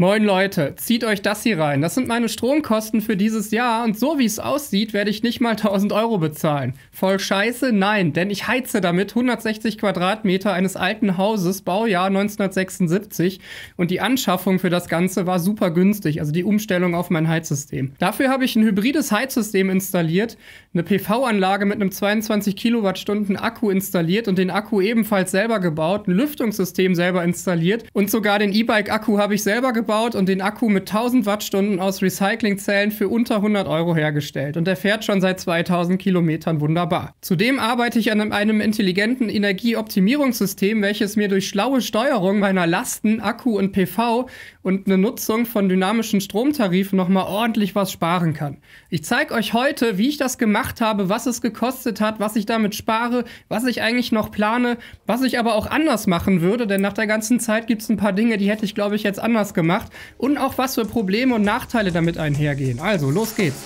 Moin Leute, zieht euch das hier rein. Das sind meine Stromkosten für dieses Jahr und so wie es aussieht, werde ich nicht mal 1000 Euro bezahlen. Voll scheiße? Nein, denn ich heize damit 160 Quadratmeter eines alten Hauses, Baujahr 1976 und die Anschaffung für das Ganze war super günstig, also die Umstellung auf mein Heizsystem. Dafür habe ich ein hybrides Heizsystem installiert, eine PV-Anlage mit einem 22 Kilowattstunden Akku installiert und den Akku ebenfalls selber gebaut, ein Lüftungssystem selber installiert und sogar den E-Bike-Akku habe ich selber gebaut gebaut und den Akku mit 1000 Wattstunden aus Recyclingzellen für unter 100 Euro hergestellt und er fährt schon seit 2000 Kilometern wunderbar. Zudem arbeite ich an einem intelligenten Energieoptimierungssystem, welches mir durch schlaue Steuerung meiner Lasten, Akku und PV und eine Nutzung von dynamischen Stromtarifen nochmal ordentlich was sparen kann. Ich zeige euch heute, wie ich das gemacht habe, was es gekostet hat, was ich damit spare, was ich eigentlich noch plane, was ich aber auch anders machen würde, denn nach der ganzen Zeit gibt es ein paar Dinge, die hätte ich glaube ich jetzt anders gemacht macht und auch was für Probleme und Nachteile damit einhergehen. Also, los geht's.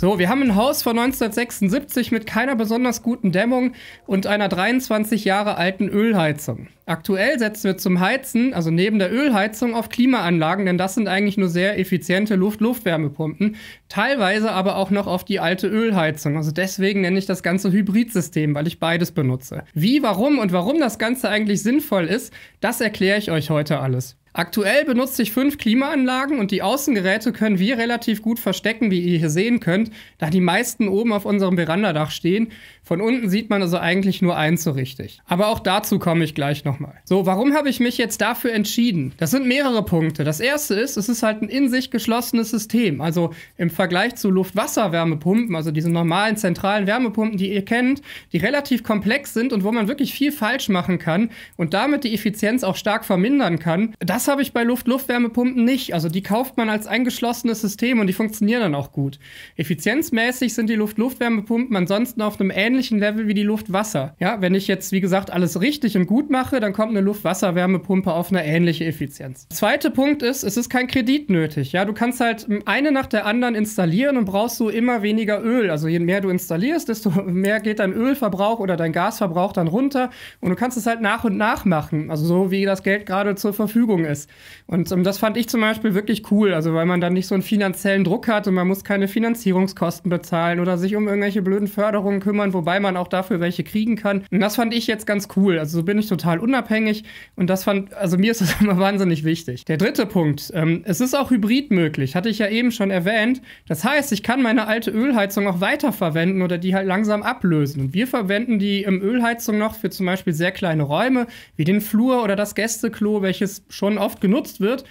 So, wir haben ein Haus von 1976 mit keiner besonders guten Dämmung und einer 23 Jahre alten Ölheizung. Aktuell setzen wir zum Heizen, also neben der Ölheizung, auf Klimaanlagen, denn das sind eigentlich nur sehr effiziente Luft-Luftwärmepumpen, teilweise aber auch noch auf die alte Ölheizung. Also deswegen nenne ich das Ganze Hybridsystem, weil ich beides benutze. Wie, warum und warum das Ganze eigentlich sinnvoll ist, das erkläre ich euch heute alles. Aktuell benutze ich fünf Klimaanlagen und die Außengeräte können wir relativ gut verstecken, wie ihr hier sehen könnt, da die meisten oben auf unserem Verandadach stehen. Von unten sieht man also eigentlich nur eins so richtig. Aber auch dazu komme ich gleich nochmal. So, warum habe ich mich jetzt dafür entschieden? Das sind mehrere Punkte. Das erste ist, es ist halt ein in sich geschlossenes System. Also im Vergleich zu Luft-Wasser-Wärmepumpen, also diesen normalen zentralen Wärmepumpen, die ihr kennt, die relativ komplex sind und wo man wirklich viel falsch machen kann und damit die Effizienz auch stark vermindern kann. Das das habe ich bei Luft-Luftwärmepumpen nicht. Also die kauft man als eingeschlossenes System und die funktionieren dann auch gut. Effizienzmäßig sind die Luft-Luftwärmepumpen ansonsten auf einem ähnlichen Level wie die Luft-Wasser. Ja, wenn ich jetzt, wie gesagt, alles richtig und gut mache, dann kommt eine Luft-Wasser-Wärmepumpe auf eine ähnliche Effizienz. Zweiter Punkt ist, es ist kein Kredit nötig. Ja, du kannst halt eine nach der anderen installieren und brauchst so immer weniger Öl. Also je mehr du installierst, desto mehr geht dein Ölverbrauch oder dein Gasverbrauch dann runter und du kannst es halt nach und nach machen. Also so wie das Geld gerade zur Verfügung ist ist. Und um, das fand ich zum Beispiel wirklich cool, also weil man dann nicht so einen finanziellen Druck hat und man muss keine Finanzierungskosten bezahlen oder sich um irgendwelche blöden Förderungen kümmern, wobei man auch dafür welche kriegen kann. Und das fand ich jetzt ganz cool. Also so bin ich total unabhängig und das fand, also mir ist das immer wahnsinnig wichtig. Der dritte Punkt, ähm, es ist auch hybrid möglich, hatte ich ja eben schon erwähnt. Das heißt, ich kann meine alte Ölheizung auch weiterverwenden oder die halt langsam ablösen. Und wir verwenden die ähm, Ölheizung noch für zum Beispiel sehr kleine Räume, wie den Flur oder das Gästeklo, welches schon oft genutzt wird,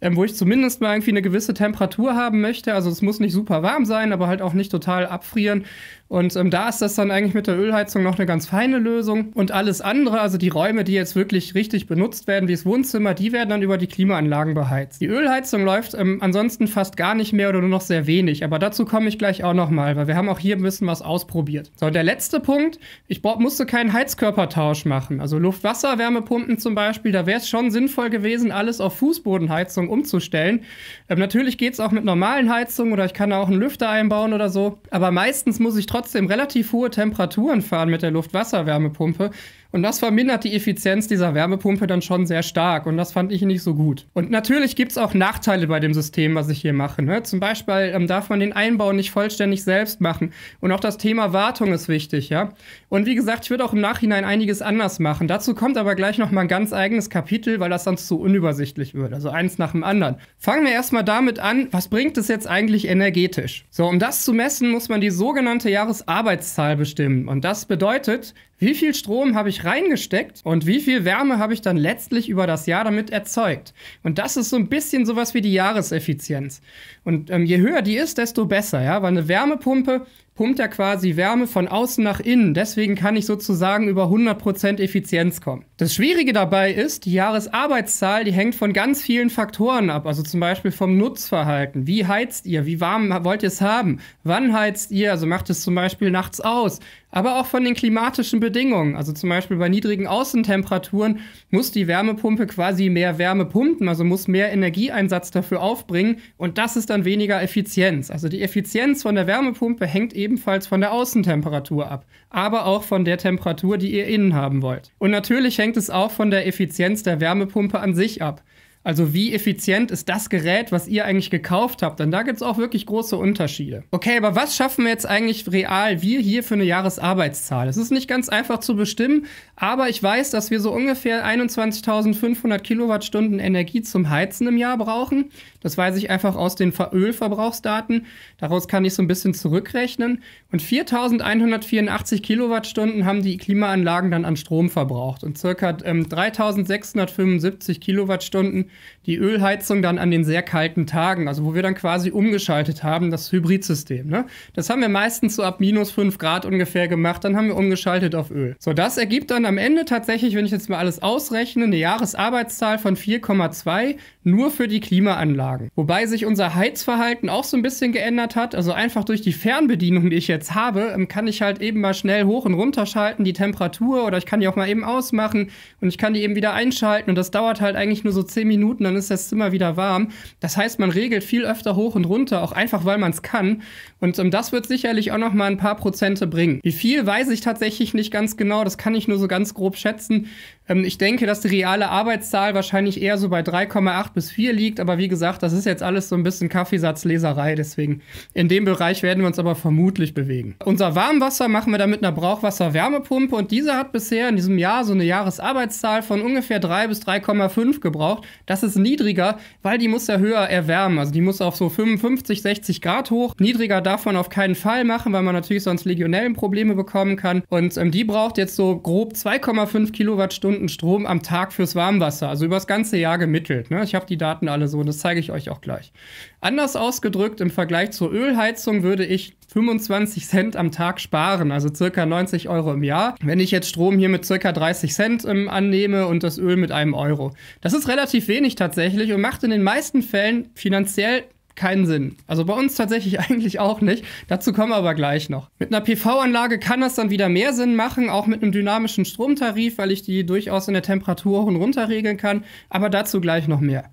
ähm, wo ich zumindest mal irgendwie eine gewisse Temperatur haben möchte. Also es muss nicht super warm sein, aber halt auch nicht total abfrieren. Und ähm, da ist das dann eigentlich mit der Ölheizung noch eine ganz feine Lösung. Und alles andere, also die Räume, die jetzt wirklich richtig benutzt werden, wie das Wohnzimmer, die werden dann über die Klimaanlagen beheizt. Die Ölheizung läuft ähm, ansonsten fast gar nicht mehr oder nur noch sehr wenig. Aber dazu komme ich gleich auch nochmal, weil wir haben auch hier ein bisschen was ausprobiert. So, und der letzte Punkt, ich musste keinen Heizkörpertausch machen. Also Luft-Wasser-Wärmepumpen zum Beispiel, da wäre es schon sinnvoll gewesen, alles auf Fußbodenheizung umzustellen. Ähm, natürlich geht es auch mit normalen Heizungen oder ich kann da auch einen Lüfter einbauen oder so. Aber meistens muss ich trotzdem trotzdem relativ hohe Temperaturen fahren mit der Luftwasserwärmepumpe und das vermindert die Effizienz dieser Wärmepumpe dann schon sehr stark. Und das fand ich nicht so gut. Und natürlich gibt es auch Nachteile bei dem System, was ich hier mache. Ne? Zum Beispiel ähm, darf man den Einbau nicht vollständig selbst machen. Und auch das Thema Wartung ist wichtig, ja. Und wie gesagt, ich würde auch im Nachhinein einiges anders machen. Dazu kommt aber gleich nochmal ein ganz eigenes Kapitel, weil das sonst zu unübersichtlich wird. Also eins nach dem anderen. Fangen wir erstmal damit an, was bringt es jetzt eigentlich energetisch? So, um das zu messen, muss man die sogenannte Jahresarbeitszahl bestimmen. Und das bedeutet, wie viel Strom habe ich reingesteckt und wie viel Wärme habe ich dann letztlich über das Jahr damit erzeugt. Und das ist so ein bisschen sowas wie die Jahreseffizienz. Und ähm, je höher die ist, desto besser, ja, weil eine Wärmepumpe pumpt er quasi Wärme von außen nach innen. Deswegen kann ich sozusagen über 100% Effizienz kommen. Das Schwierige dabei ist, die Jahresarbeitszahl, die hängt von ganz vielen Faktoren ab. Also zum Beispiel vom Nutzverhalten. Wie heizt ihr? Wie warm wollt ihr es haben? Wann heizt ihr? Also macht es zum Beispiel nachts aus. Aber auch von den klimatischen Bedingungen. Also zum Beispiel bei niedrigen Außentemperaturen muss die Wärmepumpe quasi mehr Wärme pumpen, also muss mehr Energieeinsatz dafür aufbringen. Und das ist dann weniger Effizienz. Also die Effizienz von der Wärmepumpe hängt eben ebenfalls von der Außentemperatur ab, aber auch von der Temperatur, die ihr innen haben wollt. Und natürlich hängt es auch von der Effizienz der Wärmepumpe an sich ab. Also wie effizient ist das Gerät, was ihr eigentlich gekauft habt? Denn da gibt es auch wirklich große Unterschiede. Okay, aber was schaffen wir jetzt eigentlich real, wir hier für eine Jahresarbeitszahl? Es ist nicht ganz einfach zu bestimmen, aber ich weiß, dass wir so ungefähr 21.500 Kilowattstunden Energie zum Heizen im Jahr brauchen. Das weiß ich einfach aus den Ölverbrauchsdaten. Daraus kann ich so ein bisschen zurückrechnen. Und 4184 Kilowattstunden haben die Klimaanlagen dann an Strom verbraucht und circa ähm, 3675 Kilowattstunden die Ölheizung dann an den sehr kalten Tagen, also wo wir dann quasi umgeschaltet haben, das Hybridsystem. Ne? Das haben wir meistens so ab minus 5 Grad ungefähr gemacht, dann haben wir umgeschaltet auf Öl. So, das ergibt dann am Ende tatsächlich, wenn ich jetzt mal alles ausrechne, eine Jahresarbeitszahl von 4,2 nur für die Klimaanlagen sagen. Wobei sich unser Heizverhalten auch so ein bisschen geändert hat. Also einfach durch die Fernbedienung, die ich jetzt habe, ähm, kann ich halt eben mal schnell hoch und runter schalten, die Temperatur oder ich kann die auch mal eben ausmachen und ich kann die eben wieder einschalten und das dauert halt eigentlich nur so 10 Minuten, dann ist das Zimmer wieder warm. Das heißt, man regelt viel öfter hoch und runter, auch einfach weil man es kann. Und um, ähm, das wird sicherlich auch noch mal ein paar Prozente bringen. Wie viel weiß ich tatsächlich nicht ganz genau, das kann ich nur so ganz grob schätzen. Ähm, ich denke, dass die reale Arbeitszahl wahrscheinlich eher so bei 3,8 bis 4 liegt, aber wie gesagt, das ist jetzt alles so ein bisschen Kaffeesatzleserei, deswegen in dem Bereich werden wir uns aber vermutlich bewegen. Unser Warmwasser machen wir dann mit einer Brauchwasser-Wärmepumpe und diese hat bisher in diesem Jahr so eine Jahresarbeitszahl von ungefähr 3 bis 3,5 gebraucht. Das ist niedriger, weil die muss ja höher erwärmen, also die muss auf so 55, 60 Grad hoch. Niedriger darf man auf keinen Fall machen, weil man natürlich sonst Legionellenprobleme bekommen kann und ähm, die braucht jetzt so grob 2,5 Kilowattstunden Stunden Strom am Tag fürs Warmwasser, also über das ganze Jahr gemittelt. Ne? Ich habe die Daten alle so und das zeige ich euch auch gleich. Anders ausgedrückt, im Vergleich zur Ölheizung würde ich 25 Cent am Tag sparen, also circa 90 Euro im Jahr, wenn ich jetzt Strom hier mit circa 30 Cent ähm, annehme und das Öl mit einem Euro. Das ist relativ wenig tatsächlich und macht in den meisten Fällen finanziell keinen Sinn. Also bei uns tatsächlich eigentlich auch nicht. Dazu kommen wir aber gleich noch. Mit einer PV-Anlage kann das dann wieder mehr Sinn machen, auch mit einem dynamischen Stromtarif, weil ich die durchaus in der Temperatur hoch und runter regeln kann. Aber dazu gleich noch mehr.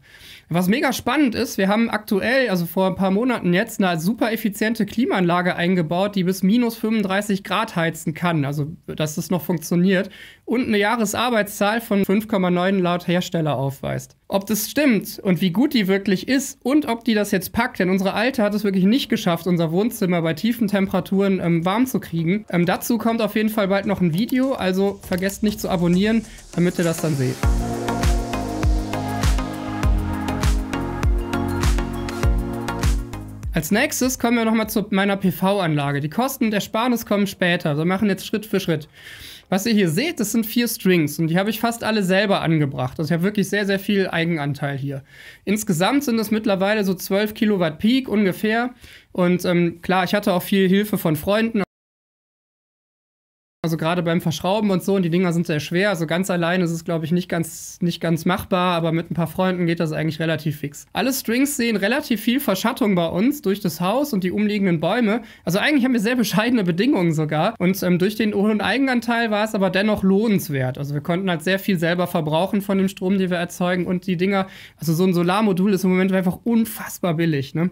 Was mega spannend ist, wir haben aktuell, also vor ein paar Monaten jetzt, eine super effiziente Klimaanlage eingebaut, die bis minus 35 Grad heizen kann. Also, dass das noch funktioniert. Und eine Jahresarbeitszahl von 5,9 laut Hersteller aufweist. Ob das stimmt und wie gut die wirklich ist und ob die das jetzt packt, denn unsere Alte hat es wirklich nicht geschafft, unser Wohnzimmer bei tiefen Temperaturen ähm, warm zu kriegen. Ähm, dazu kommt auf jeden Fall bald noch ein Video, also vergesst nicht zu abonnieren, damit ihr das dann seht. Als nächstes kommen wir nochmal zu meiner PV-Anlage. Die Kosten und Ersparnis kommen später. Wir machen jetzt Schritt für Schritt. Was ihr hier seht, das sind vier Strings und die habe ich fast alle selber angebracht. Also ich habe wirklich sehr, sehr viel Eigenanteil hier. Insgesamt sind es mittlerweile so 12 Kilowatt Peak ungefähr. Und ähm, klar, ich hatte auch viel Hilfe von Freunden. Also gerade beim Verschrauben und so, und die Dinger sind sehr schwer. Also ganz allein ist es, glaube ich, nicht ganz, nicht ganz machbar, aber mit ein paar Freunden geht das eigentlich relativ fix. Alle Strings sehen relativ viel Verschattung bei uns durch das Haus und die umliegenden Bäume. Also eigentlich haben wir sehr bescheidene Bedingungen sogar. Und ähm, durch den und Eigenanteil war es aber dennoch lohnenswert. Also wir konnten halt sehr viel selber verbrauchen von dem Strom, den wir erzeugen. Und die Dinger, also so ein Solarmodul ist im Moment einfach unfassbar billig. Ne?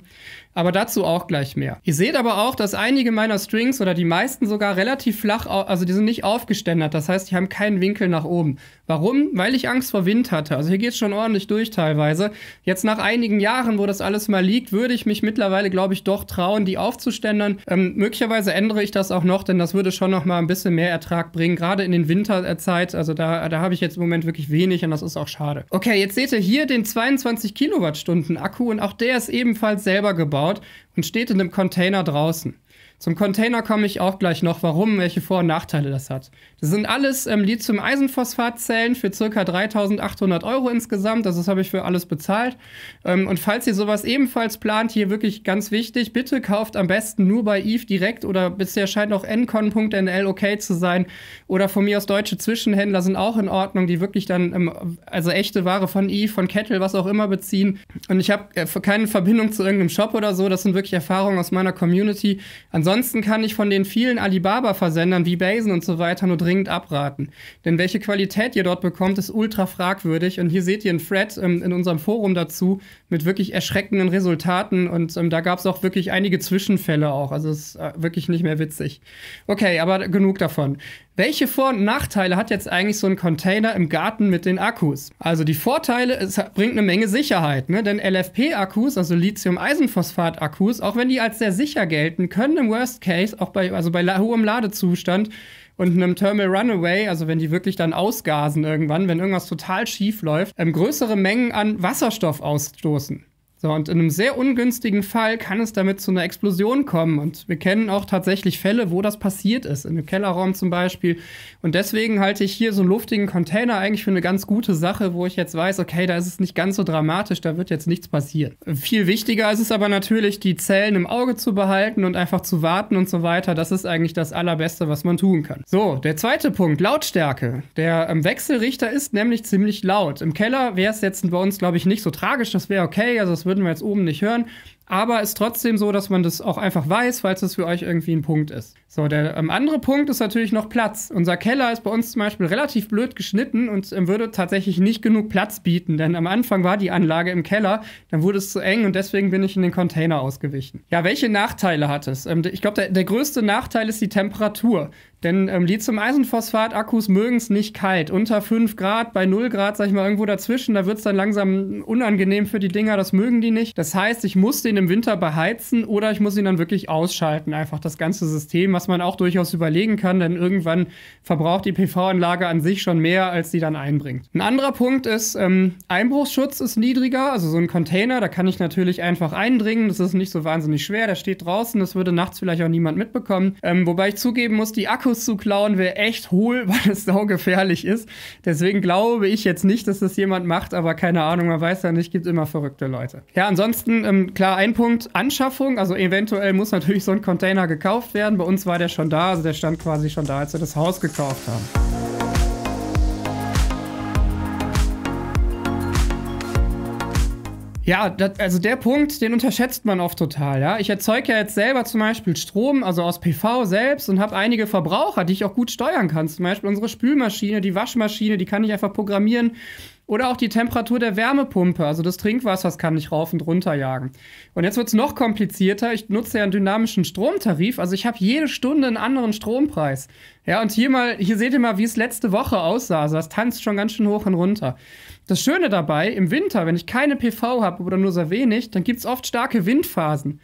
Aber dazu auch gleich mehr. Ihr seht aber auch, dass einige meiner Strings oder die meisten sogar relativ flach, also die sind nicht aufgeständert. Das heißt, die haben keinen Winkel nach oben. Warum? Weil ich Angst vor Wind hatte. Also hier geht es schon ordentlich durch teilweise. Jetzt nach einigen Jahren, wo das alles mal liegt, würde ich mich mittlerweile, glaube ich, doch trauen, die aufzuständern. Ähm, möglicherweise ändere ich das auch noch, denn das würde schon noch mal ein bisschen mehr Ertrag bringen. Gerade in den Winterzeit, also da, da habe ich jetzt im Moment wirklich wenig und das ist auch schade. Okay, jetzt seht ihr hier den 22 Kilowattstunden Akku und auch der ist ebenfalls selber gebaut gebaut und steht in einem Container draußen. Zum Container komme ich auch gleich noch, warum, welche Vor- und Nachteile das hat. Das sind alles ähm, Lithium-Eisenphosphat-Zellen für ca. 3.800 Euro insgesamt. Also das habe ich für alles bezahlt. Ähm, und falls ihr sowas ebenfalls plant, hier wirklich ganz wichtig, bitte kauft am besten nur bei EVE direkt oder bisher scheint auch ncon.nl okay zu sein. Oder von mir aus deutsche Zwischenhändler sind auch in Ordnung, die wirklich dann ähm, also echte Ware von EVE, von Kettle, was auch immer beziehen. Und ich habe äh, keine Verbindung zu irgendeinem Shop oder so. Das sind wirklich Erfahrungen aus meiner Community. Ansonsten kann ich von den vielen Alibaba-Versendern wie Basen und so weiter nur dringend dringend abraten. Denn welche Qualität ihr dort bekommt, ist ultra fragwürdig. Und hier seht ihr einen Thread ähm, in unserem Forum dazu mit wirklich erschreckenden Resultaten. Und ähm, da gab es auch wirklich einige Zwischenfälle auch. Also es ist äh, wirklich nicht mehr witzig. Okay, aber genug davon. Welche Vor- und Nachteile hat jetzt eigentlich so ein Container im Garten mit den Akkus? Also die Vorteile, es bringt eine Menge Sicherheit, ne? denn LFP-Akkus, also Lithium-Eisenphosphat-Akkus, auch wenn die als sehr sicher gelten, können im Worst Case, auch bei, also bei hohem Ladezustand, und einem Thermal Runaway, also wenn die wirklich dann ausgasen irgendwann, wenn irgendwas total schief läuft, ähm, größere Mengen an Wasserstoff ausstoßen. So, und in einem sehr ungünstigen Fall kann es damit zu einer Explosion kommen. Und wir kennen auch tatsächlich Fälle, wo das passiert ist, in einem Kellerraum zum Beispiel. Und deswegen halte ich hier so einen luftigen Container eigentlich für eine ganz gute Sache, wo ich jetzt weiß, okay, da ist es nicht ganz so dramatisch, da wird jetzt nichts passieren. Viel wichtiger ist es aber natürlich, die Zellen im Auge zu behalten und einfach zu warten und so weiter. Das ist eigentlich das Allerbeste, was man tun kann. So, der zweite Punkt, Lautstärke. Der ähm, Wechselrichter ist nämlich ziemlich laut. Im Keller wäre es jetzt bei uns, glaube ich, nicht so tragisch, das wäre okay, also es würden wir jetzt oben nicht hören aber ist trotzdem so, dass man das auch einfach weiß, falls das für euch irgendwie ein Punkt ist. So, der ähm, andere Punkt ist natürlich noch Platz. Unser Keller ist bei uns zum Beispiel relativ blöd geschnitten und ähm, würde tatsächlich nicht genug Platz bieten, denn am Anfang war die Anlage im Keller, dann wurde es zu eng und deswegen bin ich in den Container ausgewichen. Ja, welche Nachteile hat es? Ähm, ich glaube, der, der größte Nachteil ist die Temperatur. Denn ähm, Lithium-Eisenphosphat-Akkus mögen es nicht kalt. Unter 5 Grad, bei 0 Grad, sag ich mal, irgendwo dazwischen, da wird es dann langsam unangenehm für die Dinger, das mögen die nicht. Das heißt, ich musste in im Winter beheizen oder ich muss ihn dann wirklich ausschalten, einfach das ganze System, was man auch durchaus überlegen kann, denn irgendwann verbraucht die PV-Anlage an sich schon mehr, als sie dann einbringt. Ein anderer Punkt ist, ähm, Einbruchsschutz ist niedriger, also so ein Container, da kann ich natürlich einfach eindringen, das ist nicht so wahnsinnig schwer, der steht draußen, das würde nachts vielleicht auch niemand mitbekommen. Ähm, wobei ich zugeben muss, die Akkus zu klauen wäre echt hohl, weil es saugefährlich ist. Deswegen glaube ich jetzt nicht, dass das jemand macht, aber keine Ahnung, man weiß ja nicht, gibt immer verrückte Leute. Ja, ansonsten, ähm, klar, ein ein Punkt Anschaffung, also eventuell muss natürlich so ein Container gekauft werden. Bei uns war der schon da, also der stand quasi schon da, als wir das Haus gekauft haben. Ja, das, also der Punkt, den unterschätzt man oft total. Ja? Ich erzeuge ja jetzt selber zum Beispiel Strom, also aus PV selbst und habe einige Verbraucher, die ich auch gut steuern kann. Zum Beispiel unsere Spülmaschine, die Waschmaschine, die kann ich einfach programmieren, oder auch die Temperatur der Wärmepumpe. Also das Trinkwasser das kann ich rauf und runter jagen. Und jetzt wird es noch komplizierter. Ich nutze ja einen dynamischen Stromtarif. Also ich habe jede Stunde einen anderen Strompreis. Ja, und hier mal, hier seht ihr mal, wie es letzte Woche aussah. Also das tanzt schon ganz schön hoch und runter. Das Schöne dabei, im Winter, wenn ich keine PV habe oder nur sehr wenig, dann gibt es oft starke Windphasen.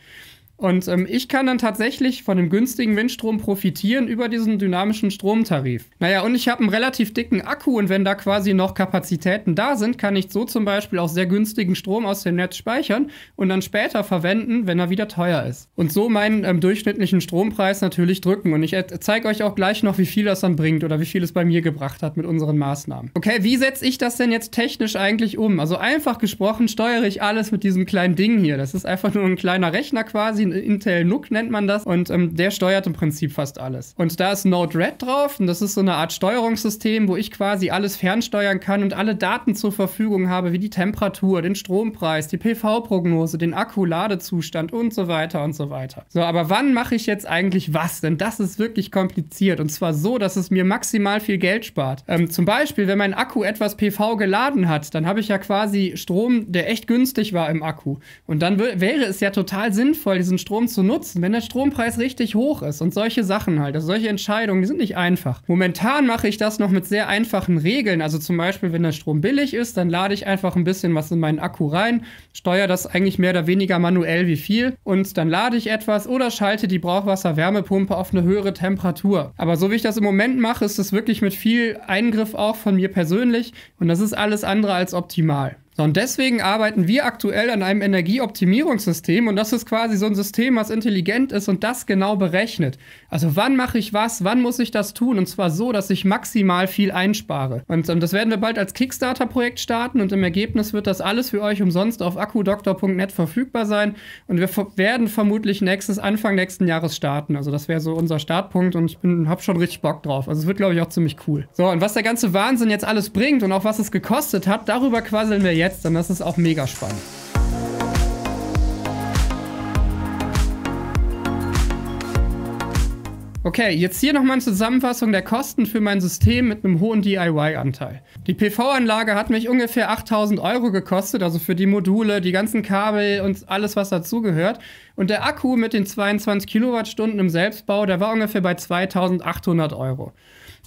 Und ähm, ich kann dann tatsächlich von dem günstigen Windstrom profitieren über diesen dynamischen Stromtarif. Naja, und ich habe einen relativ dicken Akku und wenn da quasi noch Kapazitäten da sind, kann ich so zum Beispiel auch sehr günstigen Strom aus dem Netz speichern und dann später verwenden, wenn er wieder teuer ist. Und so meinen ähm, durchschnittlichen Strompreis natürlich drücken. Und ich zeige euch auch gleich noch, wie viel das dann bringt oder wie viel es bei mir gebracht hat mit unseren Maßnahmen. Okay, wie setze ich das denn jetzt technisch eigentlich um? Also einfach gesprochen steuere ich alles mit diesem kleinen Ding hier. Das ist einfach nur ein kleiner Rechner quasi den Intel NUC nennt man das. Und ähm, der steuert im Prinzip fast alles. Und da ist Node-RED drauf und das ist so eine Art Steuerungssystem, wo ich quasi alles fernsteuern kann und alle Daten zur Verfügung habe, wie die Temperatur, den Strompreis, die PV-Prognose, den Akku-Ladezustand und so weiter und so weiter. So, aber wann mache ich jetzt eigentlich was? Denn das ist wirklich kompliziert und zwar so, dass es mir maximal viel Geld spart. Ähm, zum Beispiel, wenn mein Akku etwas PV geladen hat, dann habe ich ja quasi Strom, der echt günstig war im Akku. Und dann wäre es ja total sinnvoll, diesen diesen Strom zu nutzen, wenn der Strompreis richtig hoch ist und solche Sachen halt. Also solche Entscheidungen, die sind nicht einfach. Momentan mache ich das noch mit sehr einfachen Regeln. Also zum Beispiel, wenn der Strom billig ist, dann lade ich einfach ein bisschen was in meinen Akku rein, steuere das eigentlich mehr oder weniger manuell wie viel und dann lade ich etwas oder schalte die Brauchwasser-Wärmepumpe auf eine höhere Temperatur. Aber so wie ich das im Moment mache, ist es wirklich mit viel Eingriff auch von mir persönlich und das ist alles andere als optimal. Und deswegen arbeiten wir aktuell an einem Energieoptimierungssystem und das ist quasi so ein System, was intelligent ist und das genau berechnet. Also wann mache ich was, wann muss ich das tun und zwar so, dass ich maximal viel einspare. Und ähm, das werden wir bald als Kickstarter-Projekt starten und im Ergebnis wird das alles für euch umsonst auf akkudoktor.net verfügbar sein und wir werden vermutlich nächstes Anfang nächsten Jahres starten. Also das wäre so unser Startpunkt und ich bin, hab schon richtig Bock drauf. Also es wird glaube ich auch ziemlich cool. So und was der ganze Wahnsinn jetzt alles bringt und auch was es gekostet hat, darüber quasseln wir jetzt jetzt, dann ist es auch mega spannend. Okay, jetzt hier nochmal eine Zusammenfassung der Kosten für mein System mit einem hohen DIY-Anteil. Die PV-Anlage hat mich ungefähr 8000 Euro gekostet, also für die Module, die ganzen Kabel und alles, was dazugehört. Und der Akku mit den 22 Kilowattstunden im Selbstbau, der war ungefähr bei 2800 Euro.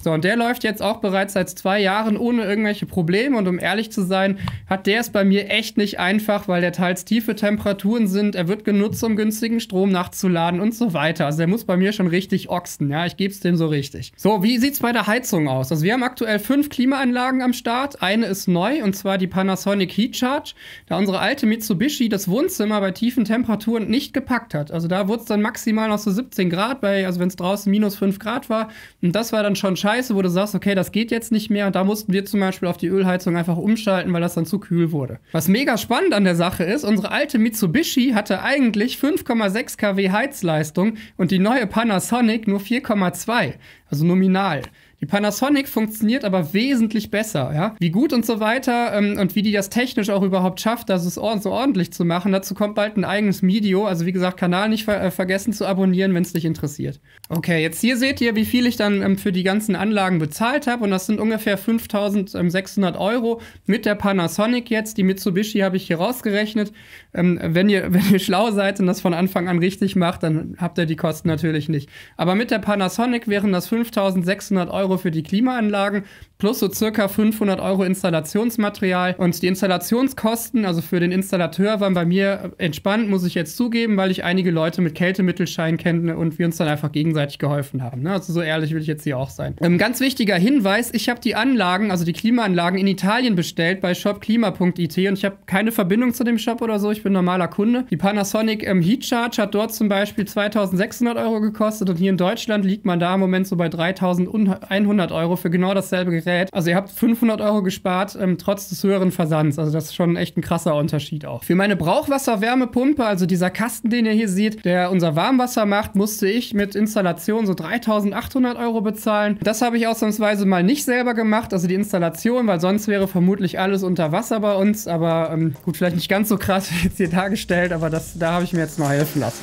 So, und der läuft jetzt auch bereits seit zwei Jahren ohne irgendwelche Probleme. Und um ehrlich zu sein, hat der es bei mir echt nicht einfach, weil der teils tiefe Temperaturen sind. Er wird genutzt, um günstigen Strom nachzuladen und so weiter. Also der muss bei mir schon richtig ochsen. Ja, ich gebe es dem so richtig. So, wie sieht es bei der Heizung aus? Also wir haben aktuell fünf Klimaanlagen am Start. Eine ist neu und zwar die Panasonic Heat Charge, da unsere alte Mitsubishi das Wohnzimmer bei tiefen Temperaturen nicht gepackt hat. Also da wurde es dann maximal noch so 17 Grad bei, also wenn es draußen minus 5 Grad war. Und das war dann schon schade scheiße, wo du sagst, okay, das geht jetzt nicht mehr. Und da mussten wir zum Beispiel auf die Ölheizung einfach umschalten, weil das dann zu kühl wurde. Was mega spannend an der Sache ist, unsere alte Mitsubishi hatte eigentlich 5,6 kW Heizleistung und die neue Panasonic nur 4,2, also nominal. Die Panasonic funktioniert aber wesentlich besser, ja. Wie gut und so weiter ähm, und wie die das technisch auch überhaupt schafft, das ist so ordentlich zu machen. Dazu kommt bald ein eigenes Video. Also wie gesagt, Kanal nicht ver äh, vergessen zu abonnieren, wenn es dich interessiert. Okay, jetzt hier seht ihr, wie viel ich dann ähm, für die ganzen Anlagen bezahlt habe und das sind ungefähr 5600 ähm, Euro mit der Panasonic jetzt. Die Mitsubishi habe ich hier rausgerechnet. Ähm, wenn, ihr, wenn ihr schlau seid und das von Anfang an richtig macht, dann habt ihr die Kosten natürlich nicht. Aber mit der Panasonic wären das 5600 Euro für die Klimaanlagen plus so circa 500 Euro Installationsmaterial. Und die Installationskosten, also für den Installateur, waren bei mir entspannt, muss ich jetzt zugeben, weil ich einige Leute mit Kältemittelschein kenne und wir uns dann einfach gegenseitig geholfen haben. Ne? Also so ehrlich will ich jetzt hier auch sein. Ähm, ganz wichtiger Hinweis, ich habe die Anlagen, also die Klimaanlagen in Italien bestellt bei shopklima.it und ich habe keine Verbindung zu dem Shop oder so. Ich ich bin normaler Kunde. Die Panasonic ähm, Heat Charge hat dort zum Beispiel 2600 Euro gekostet und hier in Deutschland liegt man da im Moment so bei 3100 Euro für genau dasselbe Gerät. Also ihr habt 500 Euro gespart, ähm, trotz des höheren Versands. Also das ist schon echt ein krasser Unterschied auch. Für meine Brauchwasserwärmepumpe, also dieser Kasten, den ihr hier seht, der unser Warmwasser macht, musste ich mit Installation so 3800 Euro bezahlen. Das habe ich ausnahmsweise mal nicht selber gemacht, also die Installation, weil sonst wäre vermutlich alles unter Wasser bei uns, aber ähm, gut, vielleicht nicht ganz so krass wie jetzt hier dargestellt, aber das, da habe ich mir jetzt mal helfen lassen.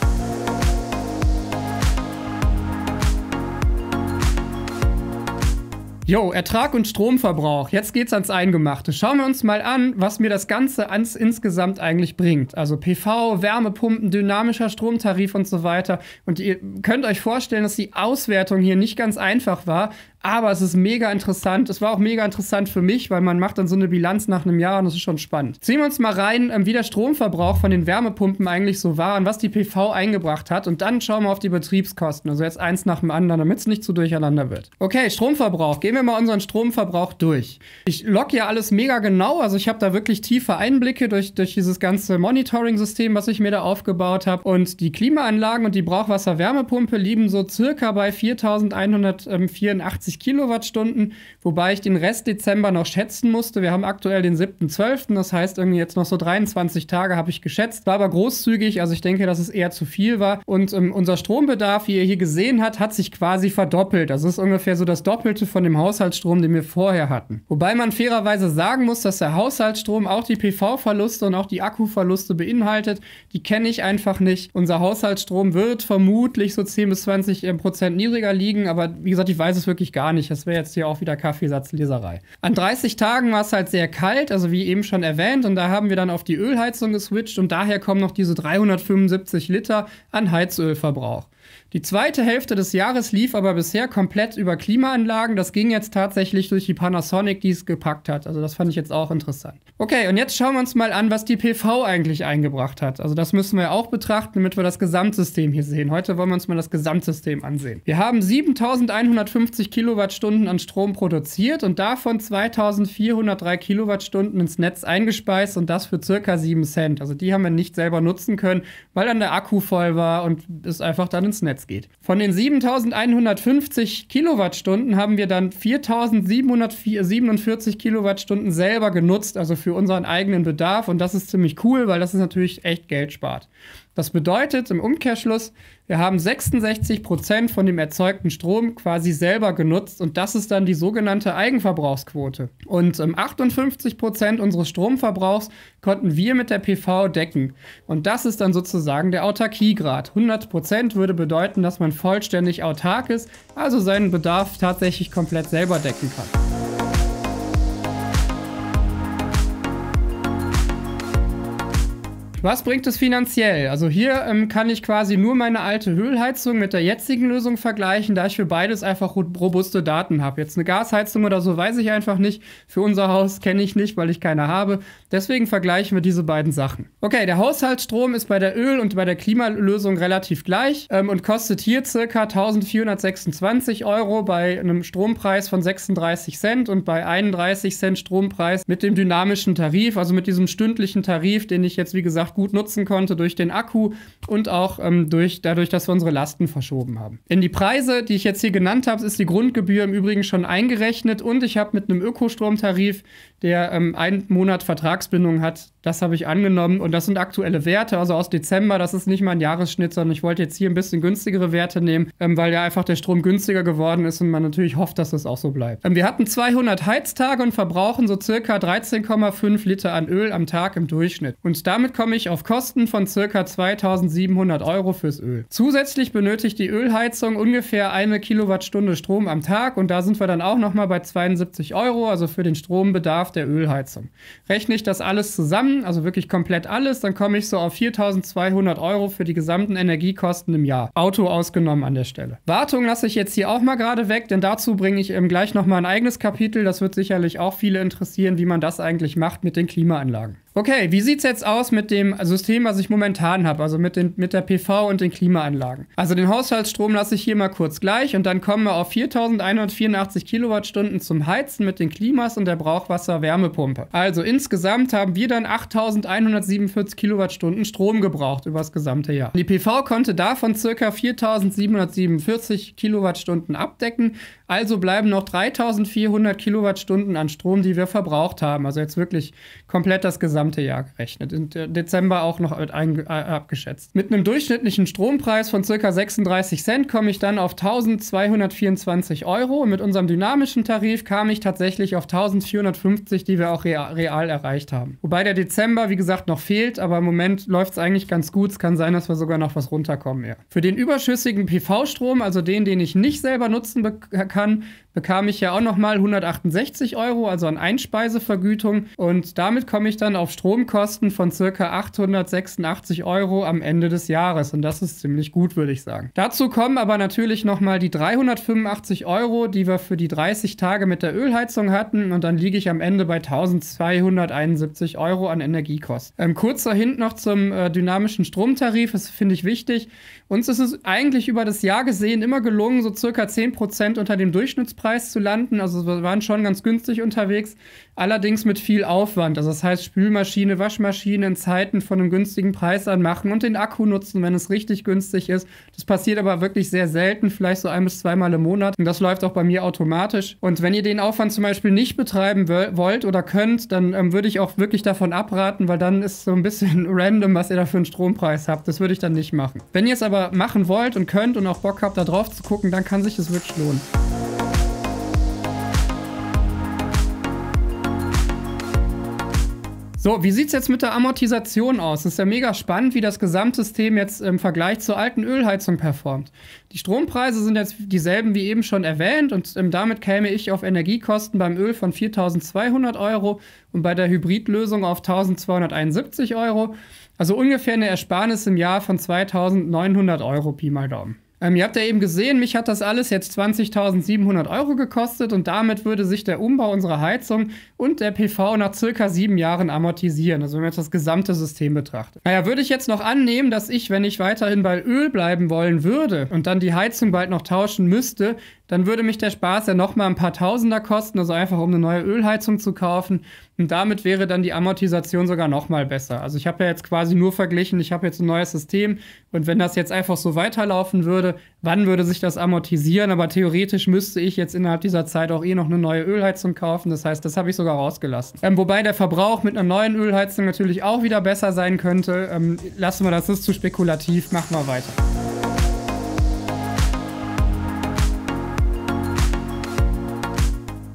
Jo, Ertrag und Stromverbrauch. Jetzt geht's ans Eingemachte. Schauen wir uns mal an, was mir das Ganze ans insgesamt eigentlich bringt. Also PV, Wärmepumpen, dynamischer Stromtarif und so weiter. Und ihr könnt euch vorstellen, dass die Auswertung hier nicht ganz einfach war, aber es ist mega interessant. Es war auch mega interessant für mich, weil man macht dann so eine Bilanz nach einem Jahr und das ist schon spannend. Ziehen wir uns mal rein, ähm, wie der Stromverbrauch von den Wärmepumpen eigentlich so war und was die PV eingebracht hat. Und dann schauen wir auf die Betriebskosten. Also jetzt eins nach dem anderen, damit es nicht zu durcheinander wird. Okay, Stromverbrauch. Gehen wir mal unseren Stromverbrauch durch. Ich logge ja alles mega genau. Also ich habe da wirklich tiefe Einblicke durch, durch dieses ganze Monitoring-System, was ich mir da aufgebaut habe. Und die Klimaanlagen und die Brauchwasser-Wärmepumpe liegen so circa bei 4184 80 Kilowattstunden, wobei ich den Rest Dezember noch schätzen musste. Wir haben aktuell den 7.12., das heißt irgendwie jetzt noch so 23 Tage habe ich geschätzt, war aber großzügig, also ich denke, dass es eher zu viel war. Und ähm, unser Strombedarf, wie ihr hier gesehen habt, hat sich quasi verdoppelt. Das ist ungefähr so das Doppelte von dem Haushaltsstrom, den wir vorher hatten. Wobei man fairerweise sagen muss, dass der Haushaltsstrom auch die PV-Verluste und auch die Akkuverluste beinhaltet. Die kenne ich einfach nicht. Unser Haushaltsstrom wird vermutlich so 10 bis 20 äh, Prozent niedriger liegen, aber wie gesagt, ich weiß es wirklich gar nicht gar nicht. Das wäre jetzt hier auch wieder Kaffeesatzleserei. An 30 Tagen war es halt sehr kalt, also wie eben schon erwähnt. Und da haben wir dann auf die Ölheizung geswitcht und daher kommen noch diese 375 Liter an Heizölverbrauch. Die zweite Hälfte des Jahres lief aber bisher komplett über Klimaanlagen. Das ging jetzt tatsächlich durch die Panasonic, die es gepackt hat. Also das fand ich jetzt auch interessant. Okay, und jetzt schauen wir uns mal an, was die PV eigentlich eingebracht hat. Also das müssen wir auch betrachten, damit wir das Gesamtsystem hier sehen. Heute wollen wir uns mal das Gesamtsystem ansehen. Wir haben 7150 Kilowattstunden an Strom produziert und davon 2403 Kilowattstunden ins Netz eingespeist und das für circa 7 Cent. Also die haben wir nicht selber nutzen können, weil dann der Akku voll war und ist einfach dann ins Netz aufwärts geht. Von den 7150 Kilowattstunden haben wir dann 4747 Kilowattstunden selber genutzt, also für unseren eigenen Bedarf. Und das ist ziemlich cool, weil das ist natürlich echt Geld spart. Das bedeutet im Umkehrschluss, wir haben 66% von dem erzeugten Strom quasi selber genutzt und das ist dann die sogenannte Eigenverbrauchsquote. Und 58% ähm, unseres Stromverbrauchs konnten wir mit der PV decken. Und das ist dann sozusagen der Autarkiegrad. 100% würde bedeuten, dass man vollständig autark ist, also seinen Bedarf tatsächlich komplett selber decken kann. Was bringt es finanziell? Also hier ähm, kann ich quasi nur meine alte Ölheizung mit der jetzigen Lösung vergleichen, da ich für beides einfach robuste Daten habe. Jetzt eine Gasheizung oder so weiß ich einfach nicht. Für unser Haus kenne ich nicht, weil ich keine habe. Deswegen vergleichen wir diese beiden Sachen. Okay, der Haushaltsstrom ist bei der Öl- und bei der Klimalösung relativ gleich ähm, und kostet hier circa 1426 Euro bei einem Strompreis von 36 Cent und bei 31 Cent Strompreis mit dem dynamischen Tarif, also mit diesem stündlichen Tarif, den ich jetzt wie gesagt gut nutzen konnte durch den Akku und auch ähm, durch, dadurch, dass wir unsere Lasten verschoben haben. In die Preise, die ich jetzt hier genannt habe, ist die Grundgebühr im Übrigen schon eingerechnet und ich habe mit einem Ökostromtarif, der ähm, einen Monat Vertragsbindung hat, das habe ich angenommen und das sind aktuelle Werte, also aus Dezember, das ist nicht mal ein Jahresschnitt, sondern ich wollte jetzt hier ein bisschen günstigere Werte nehmen, ähm, weil ja einfach der Strom günstiger geworden ist und man natürlich hofft, dass das auch so bleibt. Ähm, wir hatten 200 Heiztage und verbrauchen so circa 13,5 Liter an Öl am Tag im Durchschnitt. Und damit komme ich jährlich auf Kosten von ca. 2700 Euro fürs Öl. Zusätzlich benötigt die Ölheizung ungefähr eine Kilowattstunde Strom am Tag und da sind wir dann auch nochmal bei 72 Euro, also für den Strombedarf der Ölheizung. Rechne ich das alles zusammen, also wirklich komplett alles, dann komme ich so auf 4200 Euro für die gesamten Energiekosten im Jahr. Auto ausgenommen an der Stelle. Wartung lasse ich jetzt hier auch mal gerade weg, denn dazu bringe ich eben ähm, gleich nochmal ein eigenes Kapitel. Das wird sicherlich auch viele interessieren, wie man das eigentlich macht mit den Klimaanlagen. Okay, wie sieht es jetzt aus mit dem System, was ich momentan habe, also mit, den, mit der PV und den Klimaanlagen? Also den Haushaltsstrom lasse ich hier mal kurz gleich und dann kommen wir auf 4184 Kilowattstunden zum Heizen mit den Klimas und der Brauchwasser-Wärmepumpe. Also insgesamt haben wir dann 8147 Kilowattstunden Strom gebraucht über das gesamte Jahr. Die PV konnte davon ca. 4747 Kilowattstunden abdecken, also bleiben noch 3400 Kilowattstunden an Strom, die wir verbraucht haben. Also jetzt wirklich komplett das gesamte Jahr gerechnet. Im Dezember auch noch mit ein, äh, abgeschätzt. Mit einem durchschnittlichen Strompreis von ca. 36 Cent komme ich dann auf 1224 Euro. Und mit unserem dynamischen Tarif kam ich tatsächlich auf 1450, die wir auch real, real erreicht haben. Wobei der Dezember, wie gesagt, noch fehlt, aber im Moment läuft es eigentlich ganz gut. Es kann sein, dass wir sogar noch was runterkommen. Ja. Für den überschüssigen PV-Strom, also den, den ich nicht selber nutzen kann, bekam ich ja auch nochmal 168 Euro, also an Einspeisevergütung. Und damit komme ich dann auf Stromkosten von circa 886 Euro am Ende des Jahres. Und das ist ziemlich gut, würde ich sagen. Dazu kommen aber natürlich nochmal die 385 Euro, die wir für die 30 Tage mit der Ölheizung hatten. Und dann liege ich am Ende bei 1271 Euro an Energiekosten. Ähm, kurzer Hint noch zum äh, dynamischen Stromtarif. Das finde ich wichtig. Uns ist es eigentlich über das Jahr gesehen immer gelungen, so circa 10% unter dem Durchschnittspreis Durchschnittspreis zu landen. Also wir waren schon ganz günstig unterwegs, allerdings mit viel Aufwand. Also das heißt, Spülmaschine, Waschmaschine in Zeiten von einem günstigen Preis anmachen und den Akku nutzen, wenn es richtig günstig ist. Das passiert aber wirklich sehr selten, vielleicht so ein bis zweimal im Monat. Und das läuft auch bei mir automatisch. Und wenn ihr den Aufwand zum Beispiel nicht betreiben wollt oder könnt, dann ähm, würde ich auch wirklich davon abraten, weil dann ist so ein bisschen random, was ihr da für einen Strompreis habt. Das würde ich dann nicht machen. Wenn ihr es aber machen wollt und könnt und auch Bock habt, da drauf zu gucken, dann kann sich das wirklich lohnen. So, wie sieht es jetzt mit der Amortisation aus? Das ist ja mega spannend, wie das Gesamtsystem jetzt im Vergleich zur alten Ölheizung performt. Die Strompreise sind jetzt dieselben wie eben schon erwähnt und ähm, damit käme ich auf Energiekosten beim Öl von 4200 Euro und bei der Hybridlösung auf 1271 Euro. Also ungefähr eine Ersparnis im Jahr von 2900 Euro Pi mal Daumen. Ähm, ihr habt ja eben gesehen, mich hat das alles jetzt 20.700 Euro gekostet und damit würde sich der Umbau unserer Heizung und der PV nach circa sieben Jahren amortisieren, also wenn man jetzt das gesamte System betrachtet. Naja, würde ich jetzt noch annehmen, dass ich, wenn ich weiterhin bei Öl bleiben wollen würde und dann die Heizung bald noch tauschen müsste, dann würde mich der Spaß ja nochmal ein paar Tausender kosten, also einfach um eine neue Ölheizung zu kaufen. Und damit wäre dann die Amortisation sogar nochmal besser. Also ich habe ja jetzt quasi nur verglichen, ich habe jetzt ein neues System und wenn das jetzt einfach so weiterlaufen würde, wann würde sich das amortisieren? Aber theoretisch müsste ich jetzt innerhalb dieser Zeit auch eh noch eine neue Ölheizung kaufen. Das heißt, das habe ich sogar rausgelassen. Ähm, wobei der Verbrauch mit einer neuen Ölheizung natürlich auch wieder besser sein könnte. Ähm, lassen wir das, das ist zu spekulativ. Machen wir weiter.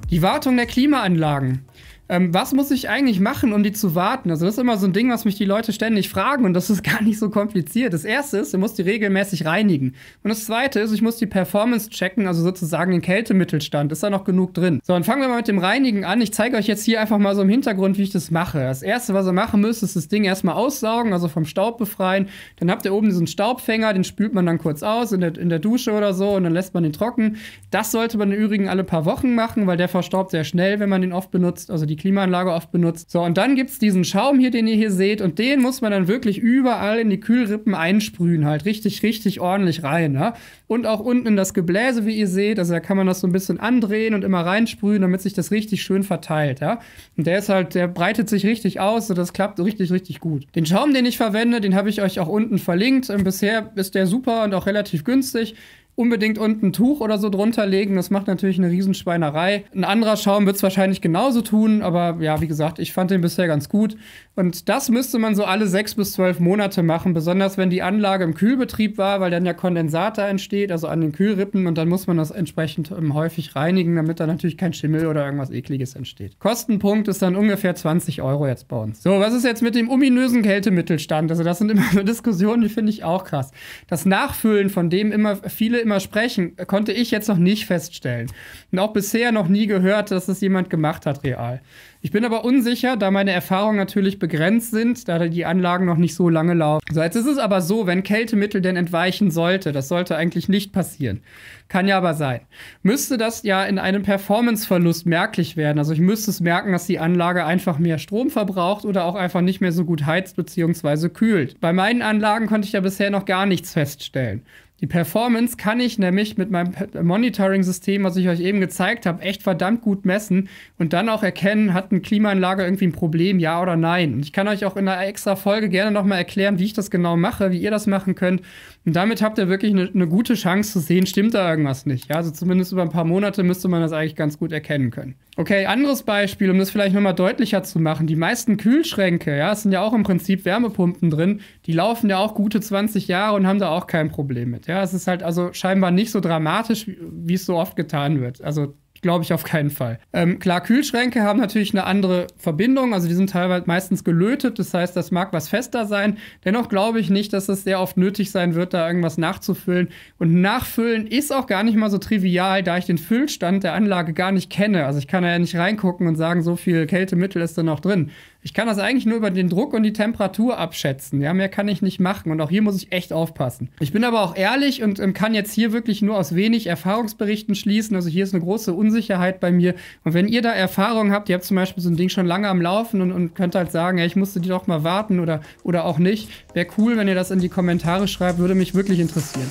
Die Wartung der Klimaanlagen ähm, was muss ich eigentlich machen, um die zu warten? Also das ist immer so ein Ding, was mich die Leute ständig fragen und das ist gar nicht so kompliziert. Das erste ist, ich muss die regelmäßig reinigen. Und das zweite ist, ich muss die Performance checken, also sozusagen den Kältemittelstand. Ist da noch genug drin? So, dann fangen wir mal mit dem Reinigen an. Ich zeige euch jetzt hier einfach mal so im Hintergrund, wie ich das mache. Das erste, was ihr machen müsst, ist das Ding erstmal aussaugen, also vom Staub befreien. Dann habt ihr oben diesen Staubfänger, den spült man dann kurz aus in der, in der Dusche oder so und dann lässt man den trocken. Das sollte man im Übrigen alle paar Wochen machen, weil der verstaubt sehr schnell, wenn man den oft benutzt. Also die Klimaanlage oft benutzt. So, und dann gibt es diesen Schaum hier, den ihr hier seht. Und den muss man dann wirklich überall in die Kühlrippen einsprühen. Halt richtig, richtig ordentlich rein. Ne? Und auch unten in das Gebläse, wie ihr seht. Also da kann man das so ein bisschen andrehen und immer reinsprühen, damit sich das richtig schön verteilt. Ja? Und der ist halt, der breitet sich richtig aus. So, das klappt richtig, richtig gut. Den Schaum, den ich verwende, den habe ich euch auch unten verlinkt. Ähm, bisher ist der super und auch relativ günstig unbedingt unten ein Tuch oder so drunter legen. Das macht natürlich eine Riesenschweinerei. Ein anderer Schaum wird es wahrscheinlich genauso tun, aber ja, wie gesagt, ich fand den bisher ganz gut. Und das müsste man so alle sechs bis zwölf Monate machen, besonders wenn die Anlage im Kühlbetrieb war, weil dann ja Kondensat da entsteht, also an den Kühlrippen und dann muss man das entsprechend ähm, häufig reinigen, damit da natürlich kein Schimmel oder irgendwas ekliges entsteht. Kostenpunkt ist dann ungefähr 20 Euro jetzt bei uns. So, was ist jetzt mit dem ominösen Kältemittelstand? Also das sind immer so Diskussionen, die finde ich auch krass. Das Nachfüllen, von dem immer viele immer sprechen, konnte ich jetzt noch nicht feststellen. Und auch bisher noch nie gehört, dass es jemand gemacht hat, real. Ich bin aber unsicher, da meine Erfahrungen natürlich begrenzt sind, da die Anlagen noch nicht so lange laufen. So, jetzt ist es aber so, wenn Kältemittel denn entweichen sollte, das sollte eigentlich nicht passieren. Kann ja aber sein. Müsste das ja in einem Performanceverlust merklich werden. Also ich müsste es merken, dass die Anlage einfach mehr Strom verbraucht oder auch einfach nicht mehr so gut heizt bzw. kühlt. Bei meinen Anlagen konnte ich ja bisher noch gar nichts feststellen. Die Performance kann ich nämlich mit meinem Monitoring-System, was ich euch eben gezeigt habe, echt verdammt gut messen und dann auch erkennen, hat eine Klimaanlage irgendwie ein Problem, ja oder nein. Und ich kann euch auch in einer extra Folge gerne nochmal erklären, wie ich das genau mache, wie ihr das machen könnt. Und damit habt ihr wirklich eine, eine gute Chance zu sehen, stimmt da irgendwas nicht. Ja, also zumindest über ein paar Monate müsste man das eigentlich ganz gut erkennen können. Okay, anderes Beispiel, um das vielleicht nochmal deutlicher zu machen. Die meisten Kühlschränke, ja, es sind ja auch im Prinzip Wärmepumpen drin, die laufen ja auch gute 20 Jahre und haben da auch kein Problem mit. Ja, es ist halt also scheinbar nicht so dramatisch, wie es so oft getan wird. Also glaube ich auf keinen Fall. Ähm, klar, Kühlschränke haben natürlich eine andere Verbindung, also die sind teilweise meistens gelötet, das heißt, das mag was fester sein. Dennoch glaube ich nicht, dass es sehr oft nötig sein wird, da irgendwas nachzufüllen. Und nachfüllen ist auch gar nicht mal so trivial, da ich den Füllstand der Anlage gar nicht kenne. Also ich kann da ja nicht reingucken und sagen, so viel Kältemittel ist da noch drin. Ich kann das eigentlich nur über den Druck und die Temperatur abschätzen. Ja, mehr kann ich nicht machen. Und auch hier muss ich echt aufpassen. Ich bin aber auch ehrlich und ähm, kann jetzt hier wirklich nur aus wenig Erfahrungsberichten schließen. Also hier ist eine große Unsicherheit bei mir. Und wenn ihr da Erfahrung habt, ihr habt zum Beispiel so ein Ding schon lange am Laufen und, und könnt halt sagen, ja, ich musste die doch mal warten oder, oder auch nicht. Wäre cool, wenn ihr das in die Kommentare schreibt. Würde mich wirklich interessieren.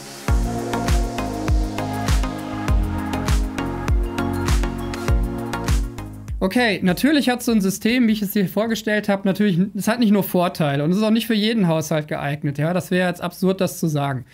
okay, natürlich hat so ein System, wie ich es dir vorgestellt habe, natürlich, es hat nicht nur Vorteile und es ist auch nicht für jeden Haushalt geeignet. Ja, das wäre jetzt absurd, das zu sagen.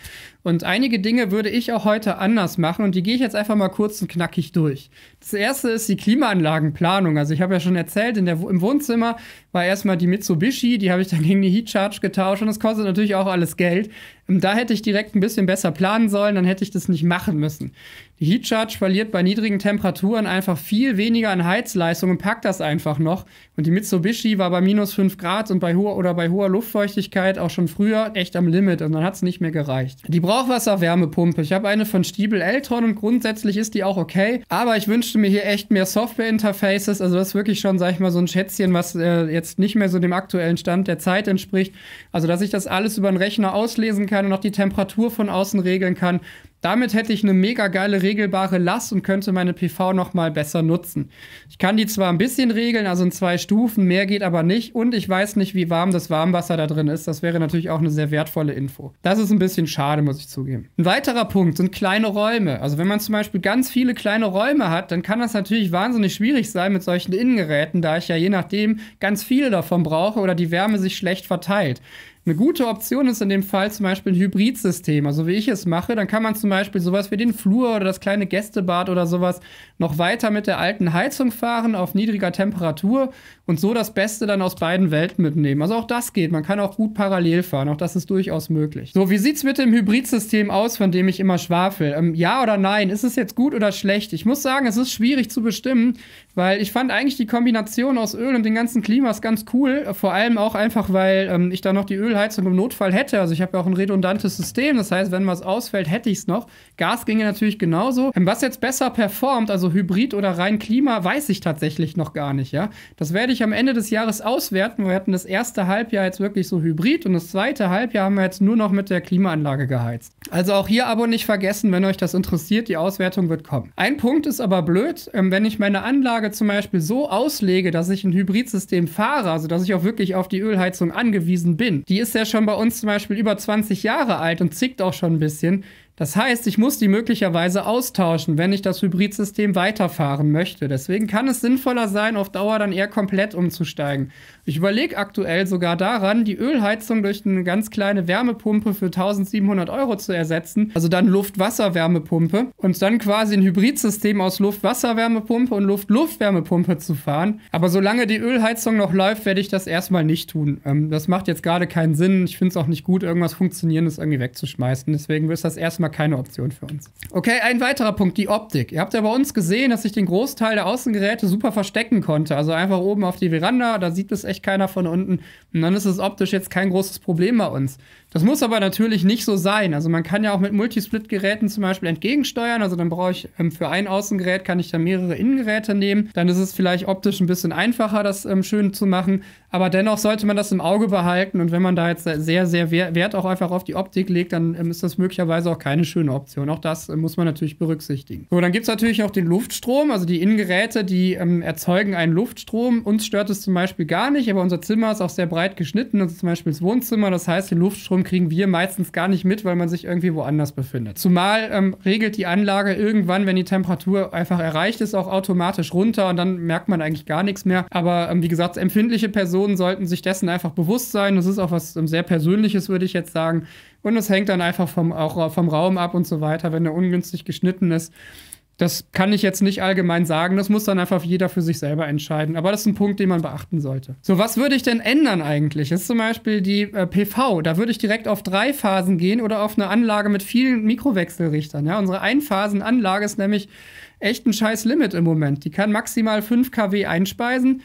Und einige Dinge würde ich auch heute anders machen und die gehe ich jetzt einfach mal kurz und knackig durch. Das erste ist die Klimaanlagenplanung. Also ich habe ja schon erzählt, in der, im Wohnzimmer war erstmal die Mitsubishi, die habe ich dann gegen die Heat Charge getauscht und das kostet natürlich auch alles Geld. Da hätte ich direkt ein bisschen besser planen sollen, dann hätte ich das nicht machen müssen. Die Heat Charge verliert bei niedrigen Temperaturen einfach viel weniger an Heizleistung und packt das einfach noch. Und die Mitsubishi war bei minus 5 Grad und bei hoher oder bei hoher Luftfeuchtigkeit auch schon früher echt am Limit und dann hat es nicht mehr gereicht. Die Brauchwasserwärmepumpe. Ich habe eine von Stiebel Eltron und grundsätzlich ist die auch okay, aber ich wünschte mir hier echt mehr Software-Interfaces. Also das ist wirklich schon, sag ich mal, so ein Schätzchen, was äh, jetzt nicht mehr so dem aktuellen Stand der Zeit entspricht. Also dass ich das alles über den Rechner auslesen kann und auch die Temperatur von außen regeln kann. Damit hätte ich eine mega geile regelbare Last und könnte meine PV nochmal besser nutzen. Ich kann die zwar ein bisschen regeln, also in zwei Stufen, mehr geht aber nicht und ich weiß nicht, wie warm das Warmwasser da drin ist. Das wäre natürlich auch eine sehr wertvolle Info. Das ist ein bisschen schade, muss ich zugeben. Ein weiterer Punkt sind kleine Räume. Also wenn man zum Beispiel ganz viele kleine Räume hat, dann kann das natürlich wahnsinnig schwierig sein mit solchen Innengeräten, da ich ja je nachdem ganz viele davon brauche oder die Wärme sich schlecht verteilt. Eine gute Option ist in dem Fall zum Beispiel ein Hybridsystem. Also wie ich es mache, dann kann man zum Beispiel sowas wie den Flur oder das kleine Gästebad oder sowas noch weiter mit der alten Heizung fahren auf niedriger Temperatur und so das Beste dann aus beiden Welten mitnehmen. Also auch das geht. Man kann auch gut parallel fahren. Auch das ist durchaus möglich. So, wie sieht es mit dem Hybridsystem aus, von dem ich immer schwafel? Ähm, ja oder nein? Ist es jetzt gut oder schlecht? Ich muss sagen, es ist schwierig zu bestimmen, weil ich fand eigentlich die Kombination aus Öl und den ganzen Klimas ganz cool. Vor allem auch einfach, weil ähm, ich da noch die Ölheizung im Notfall hätte. Also ich habe ja auch ein redundantes System. Das heißt, wenn was ausfällt, hätte ich es noch. Gas ginge natürlich genauso. Ähm, was jetzt besser performt, also Hybrid oder rein Klima, weiß ich tatsächlich noch gar nicht, ja. Das werde ich wirklich am Ende des Jahres auswerten. Wir hatten das erste Halbjahr jetzt wirklich so hybrid und das zweite Halbjahr haben wir jetzt nur noch mit der Klimaanlage geheizt. Also auch hier Abo nicht vergessen, wenn euch das interessiert, die Auswertung wird kommen. Ein Punkt ist aber blöd, ähm, wenn ich meine Anlage zum Beispiel so auslege, dass ich ein Hybridsystem fahre, also dass ich auch wirklich auf die Ölheizung angewiesen bin. Die ist ja schon bei uns zum Beispiel über 20 Jahre alt und zickt auch schon ein bisschen. Das heißt, ich muss die möglicherweise austauschen, wenn ich das Hybridsystem weiterfahren möchte. Deswegen kann es sinnvoller sein, auf Dauer dann eher komplett umzusteigen. Ich überlege aktuell sogar daran, die Ölheizung durch eine ganz kleine Wärmepumpe für 1700 Euro zu ersetzen. Also dann Luft-Wasser-Wärmepumpe. Und dann quasi ein Hybridsystem aus Luft-Wasser-Wärmepumpe und Luft-Luft-Wärmepumpe zu fahren. Aber solange die Ölheizung noch läuft, werde ich das erstmal nicht tun. Ähm, das macht jetzt gerade keinen Sinn. Ich finde es auch nicht gut, irgendwas Funktionierendes irgendwie wegzuschmeißen. Deswegen ist das erstmal keine Option für uns. Okay, ein weiterer Punkt, die Optik. Ihr habt ja bei uns gesehen, dass ich den Großteil der Außengeräte super verstecken konnte. Also einfach oben auf die Veranda, da sieht es echt keiner von unten. Und dann ist es optisch jetzt kein großes Problem bei uns. Das muss aber natürlich nicht so sein. Also man kann ja auch mit Multisplit-Geräten zum Beispiel entgegensteuern. Also dann brauche ich ähm, für ein Außengerät kann ich dann mehrere Innengeräte nehmen. Dann ist es vielleicht optisch ein bisschen einfacher, das ähm, schön zu machen. Aber dennoch sollte man das im Auge behalten. Und wenn man da jetzt sehr, sehr Wert auch einfach auf die Optik legt, dann ähm, ist das möglicherweise auch keine schöne Option. Auch das äh, muss man natürlich berücksichtigen. So, dann gibt es natürlich auch den Luftstrom. Also die Innengeräte, die ähm, erzeugen einen Luftstrom. Uns stört es zum Beispiel gar nicht, aber unser Zimmer ist auch sehr breit geschnitten. Das ist zum Beispiel das Wohnzimmer. Das heißt, den Luftstrom Informationen kriegen wir meistens gar nicht mit, weil man sich irgendwie woanders befindet. Zumal ähm, regelt die Anlage irgendwann, wenn die Temperatur einfach erreicht ist, auch automatisch runter und dann merkt man eigentlich gar nichts mehr. Aber ähm, wie gesagt, empfindliche Personen sollten sich dessen einfach bewusst sein. Das ist auch was ähm, sehr Persönliches, würde ich jetzt sagen. Und es hängt dann einfach vom, auch äh, vom Raum ab und so weiter, wenn er ungünstig geschnitten ist. Das kann ich jetzt nicht allgemein sagen. Das muss dann einfach jeder für sich selber entscheiden. Aber das ist ein Punkt, den man beachten sollte. So, was würde ich denn ändern eigentlich? Das ist zum Beispiel die äh, PV. Da würde ich direkt auf drei Phasen gehen oder auf eine Anlage mit vielen Mikrowechselrichtern. Ja, unsere Einphasenanlage ist nämlich echt ein scheiß Limit im Moment. Die kann maximal 5 kW einspeisen.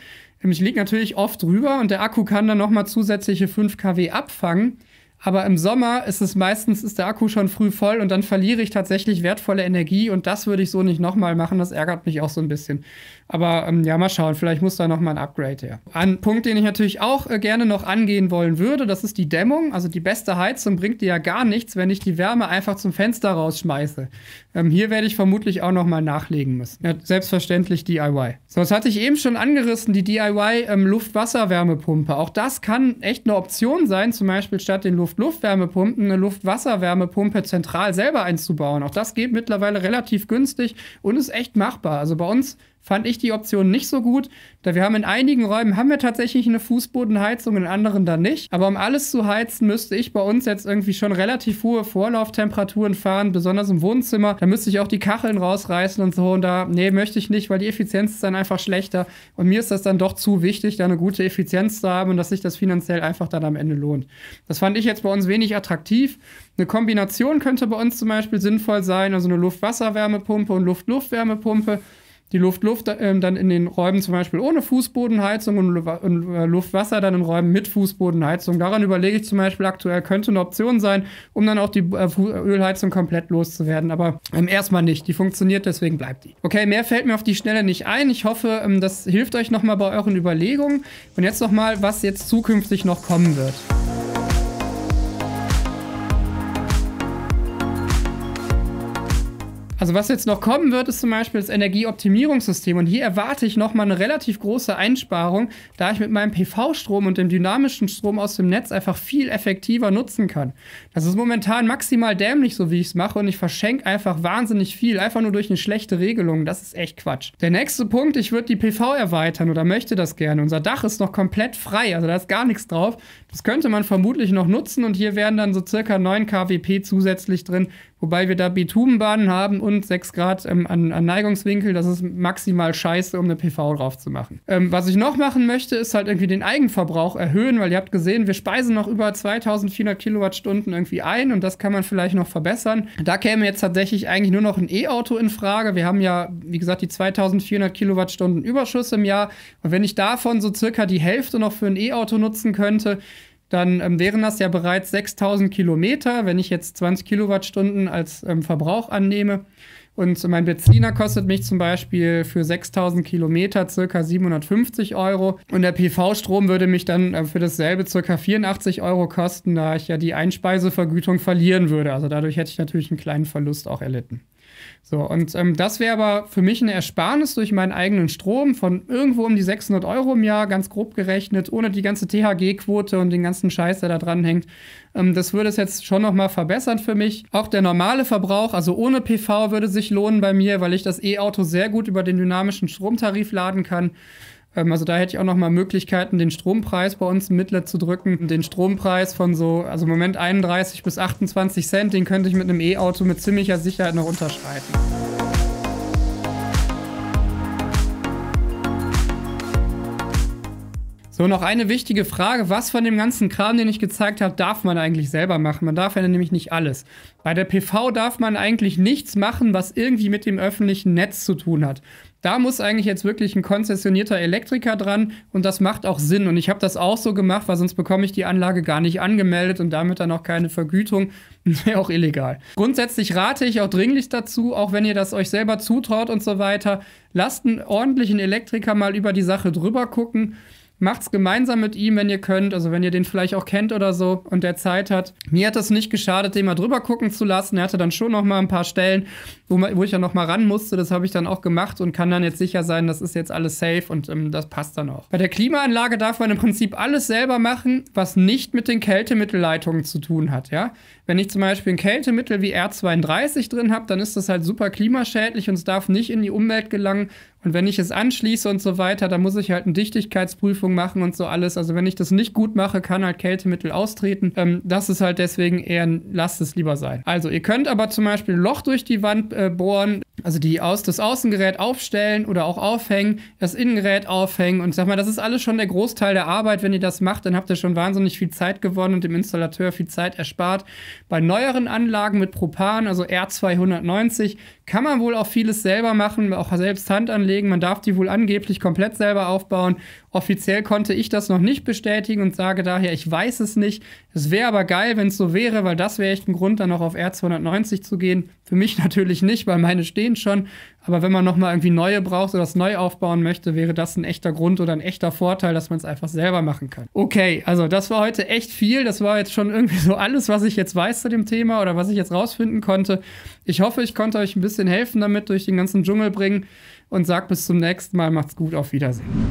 Ich liege natürlich oft drüber und der Akku kann dann nochmal zusätzliche 5 kW abfangen. Aber im Sommer ist es meistens, ist der Akku schon früh voll und dann verliere ich tatsächlich wertvolle Energie und das würde ich so nicht nochmal machen. Das ärgert mich auch so ein bisschen. Aber ähm, ja, mal schauen, vielleicht muss da nochmal ein Upgrade her. Ein Punkt, den ich natürlich auch äh, gerne noch angehen wollen würde, das ist die Dämmung. Also die beste Heizung bringt dir ja gar nichts, wenn ich die Wärme einfach zum Fenster rausschmeiße. Ähm, hier werde ich vermutlich auch nochmal nachlegen müssen. Ja, selbstverständlich DIY. So, das hatte ich eben schon angerissen, die DIY ähm, Luft-Wasser-Wärmepumpe. Auch das kann echt eine Option sein, zum Beispiel statt den Luft Luft-Luft-Wärmepumpen, eine Luft-Wasser-Wärmepumpe zentral selber einzubauen. Auch das geht mittlerweile relativ günstig und ist echt machbar. Also bei uns fand ich die Option nicht so gut, da wir haben in einigen Räumen haben wir tatsächlich eine Fußbodenheizung, in anderen dann nicht. Aber um alles zu heizen, müsste ich bei uns jetzt irgendwie schon relativ hohe Vorlauftemperaturen fahren, besonders im Wohnzimmer. Da müsste ich auch die Kacheln rausreißen und so. Und da, nee, möchte ich nicht, weil die Effizienz ist dann einfach schlechter. Und mir ist das dann doch zu wichtig, da eine gute Effizienz zu haben und dass sich das finanziell einfach dann am Ende lohnt. Das fand ich jetzt bei uns wenig attraktiv. Eine Kombination könnte bei uns zum Beispiel sinnvoll sein, also eine Luft-Wasser-Wärmepumpe und Luft-Luft-Wärmepumpe. luft luft wärmepumpe die Luft-Luft äh, dann in den Räumen zum Beispiel ohne Fußbodenheizung und, und äh, Luft-Wasser dann in Räumen mit Fußbodenheizung. Daran überlege ich zum Beispiel aktuell, könnte eine Option sein, um dann auch die äh, äh, Ölheizung komplett loszuwerden. Aber ähm, erstmal nicht. Die funktioniert, deswegen bleibt die. Okay, mehr fällt mir auf die Schnelle nicht ein. Ich hoffe, ähm, das hilft euch nochmal bei euren Überlegungen. Und jetzt nochmal, was jetzt zukünftig noch kommen wird. Also was jetzt noch kommen wird, ist zum Beispiel das Energieoptimierungssystem. Und hier erwarte ich nochmal eine relativ große Einsparung, da ich mit meinem PV-Strom und dem dynamischen Strom aus dem Netz einfach viel effektiver nutzen kann. Das ist momentan maximal dämlich, so wie ich es mache. Und ich verschenke einfach wahnsinnig viel, einfach nur durch eine schlechte Regelung. Das ist echt Quatsch. Der nächste Punkt, ich würde die PV erweitern oder möchte das gerne. Unser Dach ist noch komplett frei, also da ist gar nichts drauf. Das könnte man vermutlich noch nutzen und hier wären dann so circa 9 kWp zusätzlich drin, Wobei wir da Bitumenbahnen haben und 6 Grad ähm, an, an, Neigungswinkel. Das ist maximal scheiße, um eine PV drauf zu machen. Ähm, was ich noch machen möchte, ist halt irgendwie den Eigenverbrauch erhöhen, weil ihr habt gesehen, wir speisen noch über 2400 Kilowattstunden irgendwie ein und das kann man vielleicht noch verbessern. Da käme jetzt tatsächlich eigentlich nur noch ein E-Auto in Frage. Wir haben ja, wie gesagt, die 2400 Kilowattstunden Überschuss im Jahr. Und wenn ich davon so circa die Hälfte noch für ein E-Auto nutzen könnte, dann ähm, wären das ja bereits 6000 Kilometer, wenn ich jetzt 20 Kilowattstunden als ähm, Verbrauch annehme. Und mein Benziner kostet mich zum Beispiel für 6000 Kilometer circa 750 Euro. Und der PV-Strom würde mich dann äh, für dasselbe circa 84 Euro kosten, da ich ja die Einspeisevergütung verlieren würde. Also dadurch hätte ich natürlich einen kleinen Verlust auch erlitten. So, und ähm, das wäre aber für mich eine Ersparnis durch meinen eigenen Strom von irgendwo um die 600 Euro im Jahr, ganz grob gerechnet, ohne die ganze THG-Quote und den ganzen Scheiß, der da dranhängt. Ähm, das würde es jetzt schon nochmal verbessern für mich. Auch der normale Verbrauch, also ohne PV, würde sich lohnen bei mir, weil ich das E-Auto sehr gut über den dynamischen Stromtarif laden kann. Ähm, also da hätte ich auch nochmal Möglichkeiten, den Strompreis bei uns im Mittler zu drücken. Den Strompreis von so, also im Moment 31 bis 28 Cent, den könnte ich mit einem E-Auto mit ziemlicher Sicherheit noch unterschreiten. So, noch eine wichtige Frage. Was von dem ganzen Kram, den ich gezeigt habe, darf man eigentlich selber machen? Man darf ja nämlich nicht alles. Bei der PV darf man eigentlich nichts machen, was irgendwie mit dem öffentlichen Netz zu tun hat da muss eigentlich jetzt wirklich ein konzessionierter Elektriker dran und das macht auch Sinn. Und ich habe das auch so gemacht, weil sonst bekomme ich die Anlage gar nicht angemeldet und damit dann auch keine Vergütung. Wäre auch illegal. Grundsätzlich rate ich auch dringlich dazu, auch wenn ihr das euch selber zutraut und so weiter, lasst einen ordentlichen Elektriker mal über die Sache drüber gucken. Macht's gemeinsam mit ihm, wenn ihr könnt, also wenn ihr den vielleicht auch kennt oder so und der Zeit hat. Mir hat es nicht geschadet, den mal drüber gucken zu lassen. Er hatte dann schon noch mal ein paar Stellen, wo, wo ich ja noch mal ran musste. Das habe ich dann auch gemacht und kann dann jetzt sicher sein, das ist jetzt alles safe und ähm, das passt dann auch. Bei der Klimaanlage darf man im Prinzip alles selber machen, was nicht mit den Kältemittelleitungen zu tun hat, ja. Wenn ich zum Beispiel ein Kältemittel wie R32 drin habe, dann ist das halt super klimaschädlich und es darf nicht in die Umwelt gelangen und wenn ich es anschließe und so weiter, dann muss ich halt eine Dichtigkeitsprüfung machen und so alles. Also wenn ich das nicht gut mache, kann halt Kältemittel austreten. Ähm, das ist halt deswegen eher, lasst es lieber sein. Also ihr könnt aber zum Beispiel ein Loch durch die Wand äh, bohren also die aus, das Außengerät aufstellen oder auch aufhängen, das Innengerät aufhängen und sag mal, das ist alles schon der Großteil der Arbeit. Wenn ihr das macht, dann habt ihr schon wahnsinnig viel Zeit gewonnen und dem Installateur viel Zeit erspart. Bei neueren Anlagen mit Propan, also R290, kann man wohl auch vieles selber machen, auch selbst Hand anlegen. Man darf die wohl angeblich komplett selber aufbauen Offiziell konnte ich das noch nicht bestätigen und sage daher, ich weiß es nicht. Es wäre aber geil, wenn es so wäre, weil das wäre echt ein Grund, dann noch auf R290 zu gehen. Für mich natürlich nicht, weil meine stehen schon. Aber wenn man nochmal irgendwie neue braucht oder das neu aufbauen möchte, wäre das ein echter Grund oder ein echter Vorteil, dass man es einfach selber machen kann. Okay, also das war heute echt viel. Das war jetzt schon irgendwie so alles, was ich jetzt weiß zu dem Thema oder was ich jetzt rausfinden konnte. Ich hoffe, ich konnte euch ein bisschen helfen damit durch den ganzen Dschungel bringen und sag bis zum nächsten Mal. Macht's gut, auf Wiedersehen.